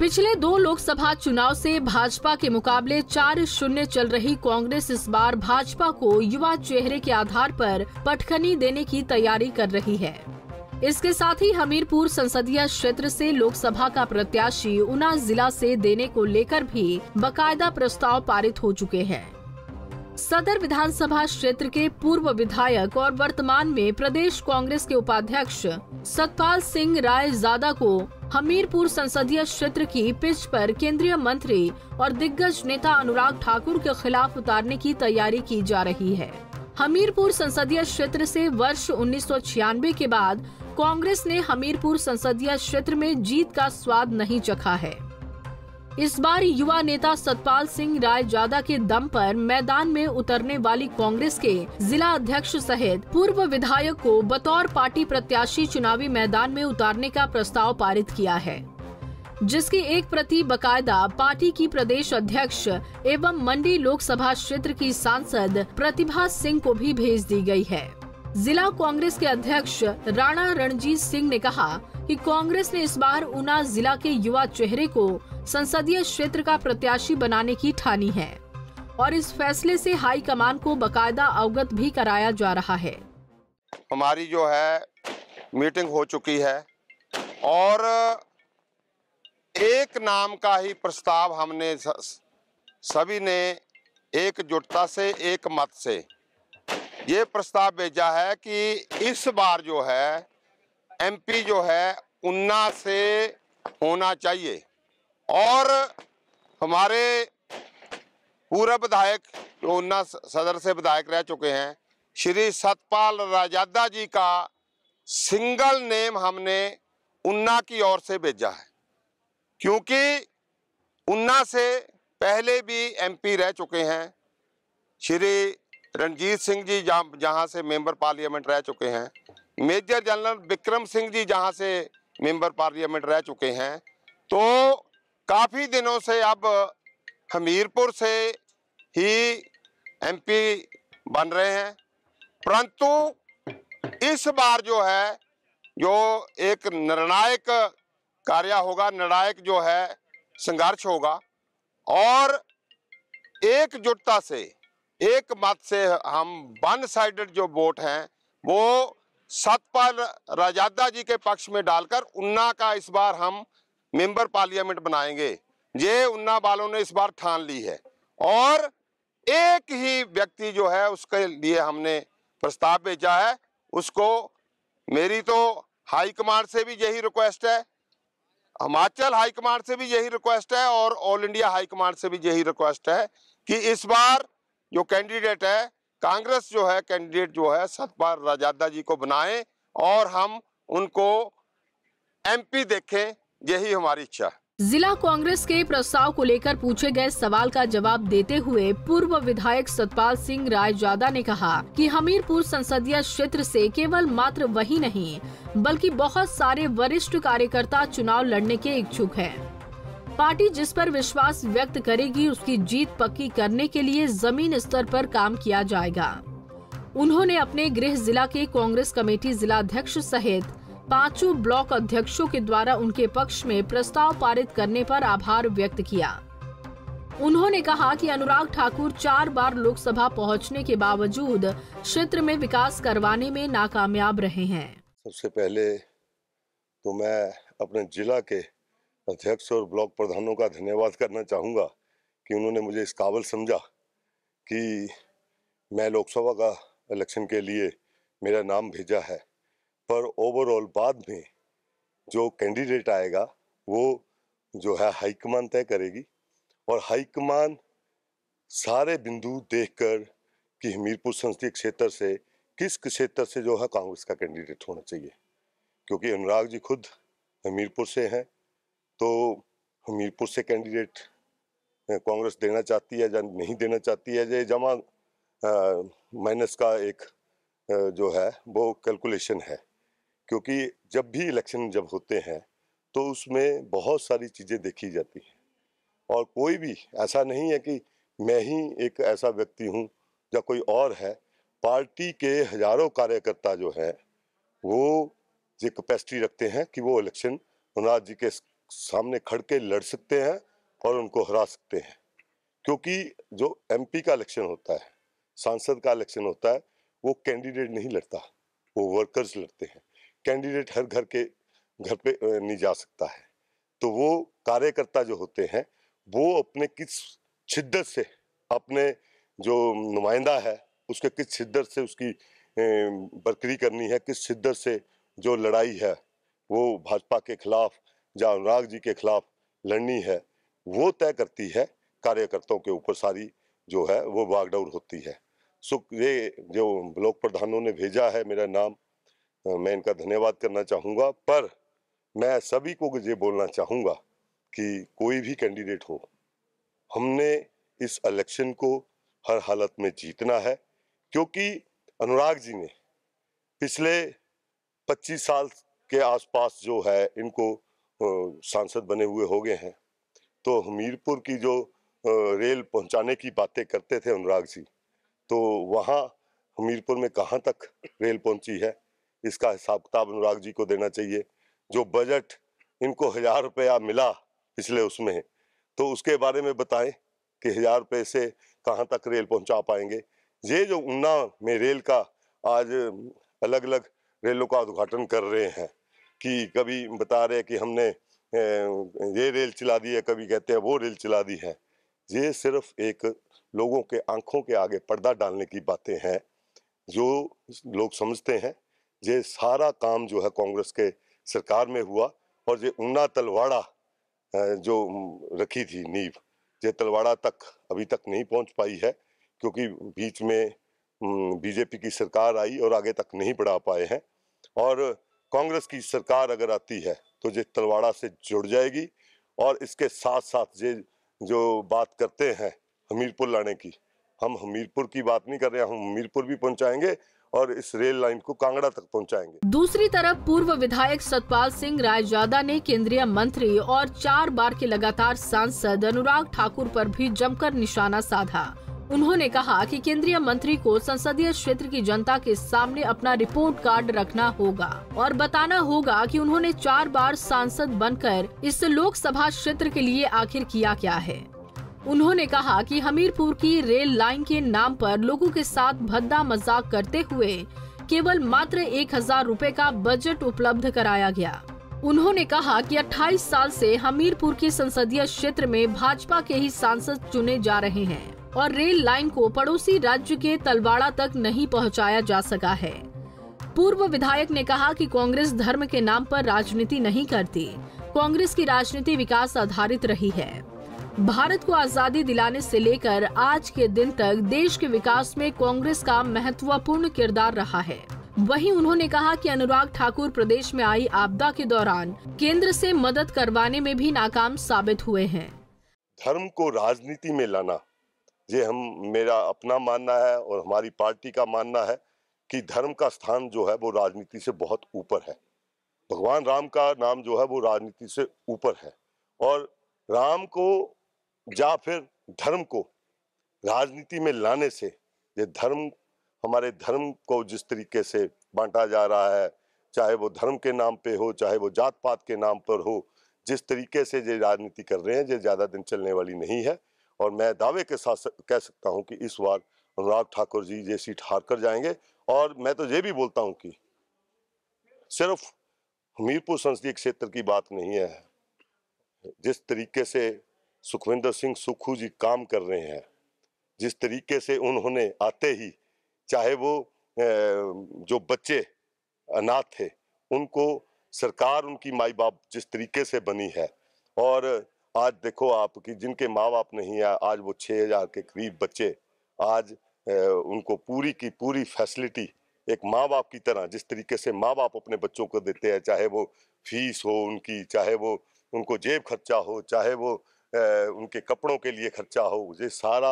पिछले दो लोकसभा चुनाव से भाजपा के मुकाबले चार शून्य चल रही कांग्रेस इस बार भाजपा को युवा चेहरे के आधार पर पटखनी देने की तैयारी कर रही है इसके साथ ही हमीरपुर संसदीय क्षेत्र से लोकसभा का प्रत्याशी ऊना जिला से देने को लेकर भी बकायदा प्रस्ताव पारित हो चुके हैं सदर विधानसभा क्षेत्र के पूर्व विधायक और वर्तमान में प्रदेश कांग्रेस के उपाध्यक्ष सतपाल सिंह राय जादा को हमीरपुर संसदीय क्षेत्र की पिच पर केंद्रीय मंत्री और दिग्गज नेता अनुराग ठाकुर के खिलाफ उतारने की तैयारी की जा रही है हमीरपुर संसदीय क्षेत्र से वर्ष उन्नीस के बाद कांग्रेस ने हमीरपुर संसदीय क्षेत्र में जीत का स्वाद नहीं चखा है इस बार युवा नेता सतपाल सिंह राय जादा के दम पर मैदान में उतरने वाली कांग्रेस के जिला अध्यक्ष सहित पूर्व विधायक को बतौर पार्टी प्रत्याशी चुनावी मैदान में उतारने का प्रस्ताव पारित किया है जिसकी एक प्रति बकायदा पार्टी की प्रदेश अध्यक्ष एवं मंडी लोकसभा क्षेत्र की सांसद प्रतिभा सिंह को भी भेज दी गई है जिला कांग्रेस के अध्यक्ष राणा रणजीत सिंह ने कहा कि कांग्रेस ने इस बार ऊना जिला के युवा चेहरे को संसदीय क्षेत्र का प्रत्याशी बनाने की ठानी है और इस फैसले से हाई कमान को बकायदा अवगत भी कराया जा रहा है हमारी जो है मीटिंग हो चुकी है और एक नाम का ही प्रस्ताव हमने सभी ने एकजुटता से एक मत से ये प्रस्ताव भेजा है कि इस बार जो है एमपी जो है उन्ना से होना चाहिए और हमारे पूर्व विधायक जो उन्ना सदर से विधायक रह चुके हैं श्री सतपाल राजादा जी का सिंगल नेम हमने उन्ना की ओर से भेजा है क्योंकि उन्ना से पहले भी एमपी रह चुके हैं श्री रणजीत सिंह जी जहाँ जहाँ से मेंबर पार्लियामेंट रह चुके हैं मेजर जनरल विक्रम सिंह जी जहाँ से मेंबर पार्लियामेंट रह चुके हैं तो काफ़ी दिनों से अब हमीरपुर से ही एमपी बन रहे हैं परंतु इस बार जो है जो एक निर्णायक कार्य होगा निर्णायक जो है संघर्ष होगा और एकजुटता से एक मत से हम वन साइडेड जो वोट हैं वो सतपाल राजादा जी के पक्ष में डालकर उन्ना का इस बार हम मेंबर पार्लियामेंट बनाएंगे ये उन्ना वालों ने इस बार ठान ली है और एक ही व्यक्ति जो है उसके लिए हमने प्रस्ताव भेजा है उसको मेरी तो हाईकमांड से भी यही रिक्वेस्ट है हिमाचल हाईकमांड से भी यही रिक्वेस्ट है और ऑल इंडिया हाईकमांड से भी यही रिक्वेस्ट है कि इस बार जो कैंडिडेट है कांग्रेस जो है कैंडिडेट जो है सतपाल राजादा जी को बनाएं और हम उनको एमपी देखें यही हमारी इच्छा है जिला कांग्रेस के प्रस्ताव को लेकर पूछे गए सवाल का जवाब देते हुए पूर्व विधायक सतपाल सिंह रायजादा ने कहा कि हमीरपुर संसदीय क्षेत्र से केवल मात्र वही नहीं बल्कि बहुत सारे वरिष्ठ कार्यकर्ता चुनाव लड़ने के इच्छुक हैं। पार्टी जिस पर विश्वास व्यक्त करेगी उसकी जीत पक्की करने के लिए जमीन स्तर पर काम किया जाएगा उन्होंने अपने गृह जिला के कांग्रेस कमेटी जिलाध्यक्ष सहित पांचों ब्लॉक अध्यक्षों के द्वारा उनके पक्ष में प्रस्ताव पारित करने पर आभार व्यक्त किया उन्होंने कहा कि अनुराग ठाकुर चार बार लोकसभा पहुंचने के बावजूद क्षेत्र में विकास करवाने में नाकामयाब रहे हैं सबसे पहले तो मैं अपने जिला के अध्यक्ष और ब्लॉक प्रधानों का धन्यवाद करना चाहूँगा कि उन्होंने मुझे इस काबिल समझा कि मैं लोकसभा का इलेक्शन के लिए मेरा नाम भेजा है पर ओवरऑल बाद में जो कैंडिडेट आएगा वो जो है हाईकमान तय करेगी और हाईकमान सारे बिंदु देखकर कि हमीरपुर संसदीय क्षेत्र से किस क्षेत्र से जो है कांग्रेस का कैंडिडेट होना चाहिए क्योंकि अनुराग जी खुद हमीरपुर से हैं तो हमीरपुर से कैंडिडेट कांग्रेस देना चाहती है या नहीं देना चाहती है ये जमा माइनस का एक जो है वो कैलकुलेशन है क्योंकि जब भी इलेक्शन जब होते हैं तो उसमें बहुत सारी चीज़ें देखी जाती हैं और कोई भी ऐसा नहीं है कि मैं ही एक ऐसा व्यक्ति हूँ या कोई और है पार्टी के हजारों कार्यकर्ता जो हैं वो ये कैपेसिटी रखते हैं कि वो इलेक्शन अनुराग जी के सामने खड़ के लड़ सकते हैं और उनको हरा सकते हैं क्योंकि जो एमपी का इलेक्शन होता है सांसद का इलेक्शन होता है वो कैंडिडेट नहीं लड़ता वो वर्कर्स लड़ते हैं कैंडिडेट हर घर के घर पे नहीं जा सकता है तो वो कार्यकर्ता जो होते हैं वो अपने किस शिद्दत से अपने जो नुमाइंदा है उसके किस शिद्दत से उसकी बरकरी करनी है किस शिद्दत से जो लड़ाई है वो भाजपा के खिलाफ या अनुराग जी के खिलाफ लड़नी है वो तय करती है कार्यकर्ताओं के ऊपर सारी जो है वो बागडोर होती है सो ये जो ब्लॉक प्रधानों ने भेजा है मेरा नाम मैं इनका धन्यवाद करना चाहूँगा पर मैं सभी को ये बोलना चाहूँगा कि कोई भी कैंडिडेट हो हमने इस इलेक्शन को हर हालत में जीतना है क्योंकि अनुराग जी ने पिछले 25 साल के आसपास जो है इनको सांसद बने हुए हो गए हैं तो हमीरपुर की जो रेल पहुंचाने की बातें करते थे अनुराग जी तो वहाँ हमीरपुर में कहाँ तक रेल पहुंची है इसका हिसाब किताब अनुराग जी को देना चाहिए जो बजट इनको हजार रुपया मिला पिछले उसमें तो उसके बारे में बताएं कि हजार रुपये से कहाँ तक रेल पहुँचा पाएंगे ये जो ऊना में रेल का आज अलग अलग रेलों का उद्घाटन कर रहे हैं कि कभी बता रहे कि हमने ये रेल चला दी है कभी कहते हैं वो रेल चला दी है ये सिर्फ एक लोगों के आंखों के आगे पर्दा डालने की बातें हैं जो लोग समझते हैं ये सारा काम जो है कांग्रेस के सरकार में हुआ और ये ऊना तलवाड़ा जो रखी थी नींव ये तलवाड़ा तक अभी तक नहीं पहुंच पाई है क्योंकि बीच में बीजेपी की सरकार आई और आगे तक नहीं बढ़ा पाए हैं और कांग्रेस की सरकार अगर आती है तो ये तलवाड़ा से जुड़ जाएगी और इसके साथ साथ ये जो बात करते हैं हमीरपुर लाने की हम हमीरपुर की बात नहीं कर रहे हैं हम हमीरपुर भी पहुंचाएंगे और इस रेल लाइन को कांगड़ा तक पहुंचाएंगे। दूसरी तरफ पूर्व विधायक सतपाल सिंह रायजादा ने केंद्रीय मंत्री और चार बार के लगातार सांसद अनुराग ठाकुर पर भी जमकर निशाना साधा उन्होंने कहा कि केंद्रीय मंत्री को संसदीय क्षेत्र की जनता के सामने अपना रिपोर्ट कार्ड रखना होगा और बताना होगा कि उन्होंने चार बार सांसद बनकर इस लोकसभा क्षेत्र के लिए आखिर किया क्या है उन्होंने कहा कि हमीरपुर की रेल लाइन के नाम पर लोगों के साथ भद्दा मजाक करते हुए केवल मात्र एक हजार रूपए का बजट उपलब्ध कराया गया उन्होंने कहा कि 28 साल से हमीरपुर के संसदीय क्षेत्र में भाजपा के ही सांसद चुने जा रहे हैं और रेल लाइन को पड़ोसी राज्य के तलवाड़ा तक नहीं पहुंचाया जा सका है पूर्व विधायक ने कहा कि कांग्रेस धर्म के नाम पर राजनीति नहीं करती कांग्रेस की राजनीति विकास आधारित रही है भारत को आजादी दिलाने से लेकर आज के दिन तक देश के विकास में कांग्रेस का महत्वपूर्ण किरदार रहा है वहीं उन्होंने कहा कि अनुराग ठाकुर प्रदेश में आई आपदा के दौरान केंद्र से मदद करवाने में भी नाकाम साबित हुए हैं धर्म को राजनीति में लाना ये हम मेरा अपना मानना है और हमारी पार्टी का मानना है कि धर्म का स्थान जो है वो राजनीति से बहुत ऊपर है भगवान राम का नाम जो है वो राजनीति से ऊपर है और राम को या फिर धर्म को राजनीति में लाने से ये धर्म हमारे धर्म को जिस तरीके से बांटा जा रहा है चाहे वो धर्म के नाम पे हो चाहे वो जात पात के नाम पर हो जिस तरीके से ये राजनीति कर रहे हैं ये ज़्यादा दिन चलने वाली नहीं है और मैं दावे के साथ कह सकता हूँ कि इस बार अनुराग ठाकुर जी ये सीट हार कर जाएंगे और मैं तो ये भी बोलता हूँ कि सिर्फ हमीरपुर संसदीय क्षेत्र की बात नहीं है जिस तरीके से सुखविंदर सिंह सुखू जी काम कर रहे हैं जिस तरीके से उन्होंने आते ही चाहे वो जो बच्चे अनाथ थे उनको सरकार उनकी माई बाप जिस तरीके से बनी है और आज देखो आप कि जिनके माँ बाप नहीं है आज वो छः हजार के करीब बच्चे आज उनको पूरी की पूरी फैसिलिटी एक माँ बाप की तरह जिस तरीके से माँ बाप अपने बच्चों को देते हैं चाहे वो फीस हो उनकी चाहे वो उनको जेब खर्चा हो चाहे वो उनके कपड़ों के लिए खर्चा हो ये सारा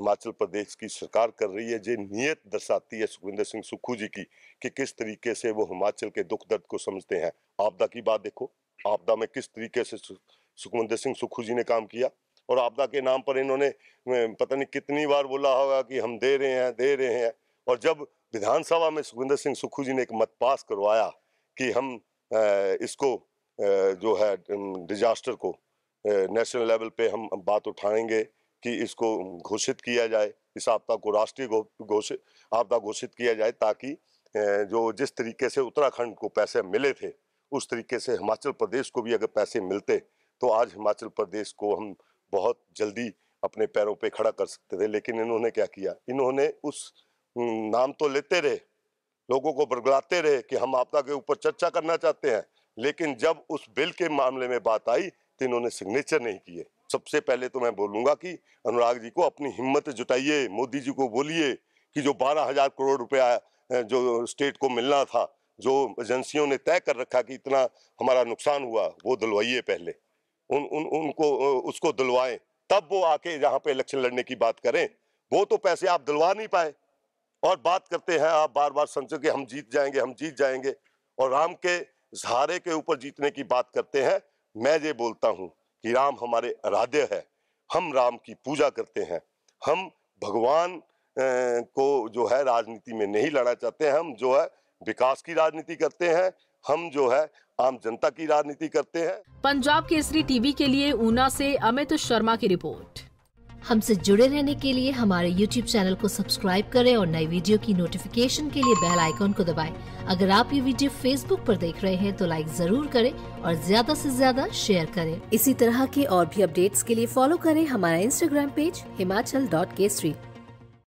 हिमाचल प्रदेश की सरकार कर रही है ये नीयत दर्शाती है सुखविंदर सिंह सुक्खू जी की कि किस तरीके से वो हिमाचल के दुख दर्द को समझते हैं आपदा की बात देखो आपदा में किस तरीके से सुखविंदर सिंह सुक्खू जी ने काम किया और आपदा के नाम पर इन्होंने पता नहीं कितनी बार बोला होगा कि हम दे रहे हैं दे रहे हैं और जब विधानसभा में सुखविंदर सिंह सुक्खू जी ने एक मत पास करवाया कि हम इसको जो है डिजास्टर को नेशनल लेवल पे हम बात उठाएंगे कि इसको घोषित किया जाए इस आपदा को राष्ट्रीय घोषित आपदा घोषित किया जाए ताकि जो जिस तरीके से उत्तराखंड को पैसे मिले थे उस तरीके से हिमाचल प्रदेश को भी अगर पैसे मिलते तो आज हिमाचल प्रदेश को हम बहुत जल्दी अपने पैरों पे खड़ा कर सकते थे लेकिन इन्होंने क्या किया इन्होंने उस नाम तो लेते रहे लोगों को बरगलाते रहे कि हम आपदा के ऊपर चर्चा करना चाहते हैं लेकिन जब उस बिल के मामले में बात आई तो इन्होंने सिग्नेचर नहीं किए सबसे पहले तो मैं बोलूंगा कि अनुराग जी को अपनी हिम्मत जुटाइए मोदी जी को बोलिए कि जो बारह हजार करोड़ रुपया जो स्टेट को मिलना था जो एजेंसियों ने तय कर रखा कि इतना हमारा नुकसान हुआ वो दिलवाइए पहले उन उन उनको उसको दिलवाएं तब वो आके यहाँ पे इलेक्शन लड़ने की बात करें वो तो पैसे आप दिलवा नहीं पाए और बात करते हैं आप बार बार समझो कि हम जीत जाएंगे हम जीत जाएंगे और राम के सहारे के ऊपर जीतने की बात करते हैं मैं ये बोलता हूँ कि राम हमारे आराध्य है हम राम की पूजा करते हैं हम भगवान को जो है राजनीति में नहीं लड़ना चाहते हैं हम जो है विकास की राजनीति करते हैं हम जो है आम जनता की राजनीति करते हैं पंजाब केसरी टीवी के लिए ऊना से अमित शर्मा की रिपोर्ट हमसे जुड़े रहने के लिए हमारे YouTube चैनल को सब्सक्राइब करें और नई वीडियो की नोटिफिकेशन के लिए बेल आइकॉन को दबाएं। अगर आप ये वीडियो Facebook पर देख रहे हैं तो लाइक जरूर करें और ज्यादा से ज्यादा शेयर करें इसी तरह के और भी अपडेट्स के लिए फॉलो करें हमारा Instagram page Himachal dot Kesari